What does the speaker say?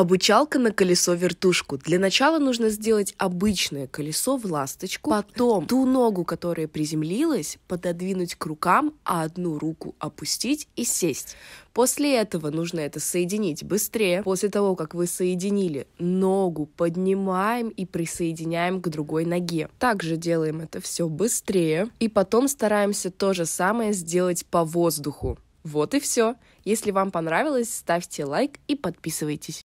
Обучалка на колесо-вертушку. Для начала нужно сделать обычное колесо в ласточку, потом ту ногу, которая приземлилась, пододвинуть к рукам, а одну руку опустить и сесть. После этого нужно это соединить быстрее. После того, как вы соединили ногу, поднимаем и присоединяем к другой ноге. Также делаем это все быстрее. И потом стараемся то же самое сделать по воздуху. Вот и все. Если вам понравилось, ставьте лайк и подписывайтесь.